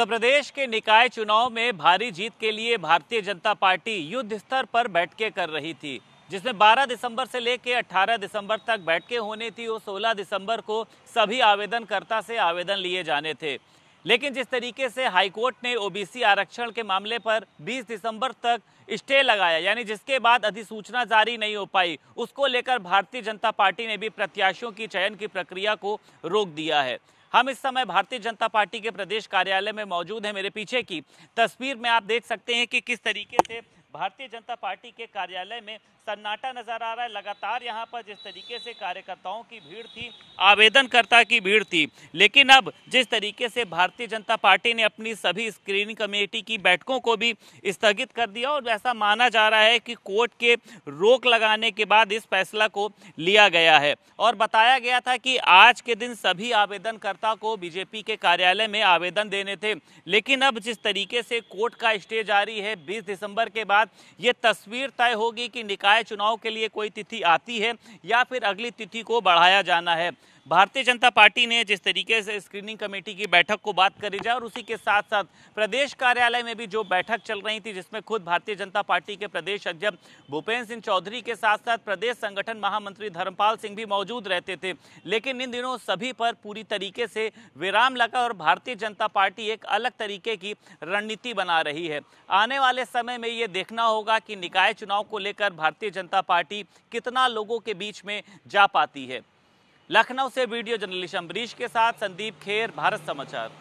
उत्तर प्रदेश के निकाय चुनाव में भारी जीत के लिए भारतीय जनता पार्टी युद्ध स्तर पर बैठकें कर रही थी जिसमें 12 दिसंबर से लेकर 18 दिसंबर तक बैठकें होनी थी और 16 दिसंबर को सभी आवेदनकर्ता से आवेदन लिए जाने थे लेकिन जिस तरीके से हाईकोर्ट ने ओबीसी आरक्षण के मामले पर 20 दिसंबर तक स्टे लगाया यानी जिसके बाद अधिसूचना जारी नहीं हो पाई उसको लेकर भारतीय जनता पार्टी ने भी प्रत्याशियों की चयन की प्रक्रिया को रोक दिया है हम इस समय भारतीय जनता पार्टी के प्रदेश कार्यालय में मौजूद है मेरे पीछे की तस्वीर में आप देख सकते हैं कि किस तरीके से भारतीय जनता पार्टी के कार्यालय में सन्नाटा नजर आ रहा है लगातार यहाँ पर जिस तरीके से कार्यकर्ताओं की भीड़ थी आवेदनकर्ता की भीड़ थी लेकिन अब जिस तरीके से भारतीय जनता पार्टी ने अपनी सभी स्क्रीनिंग कमेटी की बैठकों को भी स्थगित कर दिया और ऐसा माना जा रहा है कि कोर्ट के रोक लगाने के बाद इस फैसला को लिया गया है और बताया गया था कि आज के दिन सभी आवेदनकर्ता को बीजेपी के कार्यालय में आवेदन देने थे लेकिन अब जिस तरीके से कोर्ट का स्टे जारी है बीस दिसंबर के बाद बाद ये तस्वीर तय होगी कि निकाय चुनाव के लिए कोई तिथि आती है या फिर अगली तिथि को बढ़ाया जाना है भारतीय जनता पार्टी ने जिस तरीके से स्क्रीनिंग कमेटी की बैठक को बात करी जाए और उसी के साथ साथ प्रदेश कार्यालय में भी जो बैठक चल रही थी जिसमें खुद भारतीय जनता पार्टी के प्रदेश अध्यक्ष भूपेंद्र सिंह चौधरी के साथ साथ प्रदेश संगठन महामंत्री धर्मपाल सिंह भी मौजूद रहते थे लेकिन इन दिनों सभी पर पूरी तरीके से विराम लगा और भारतीय जनता पार्टी एक अलग तरीके की रणनीति बना रही है आने वाले समय में ये देखना होगा कि निकाय चुनाव को लेकर भारतीय जनता पार्टी कितना लोगों के बीच में जा पाती है लखनऊ से वीडियो जर्नलिस्ट अम्बरीश के साथ संदीप खेर भारत समाचार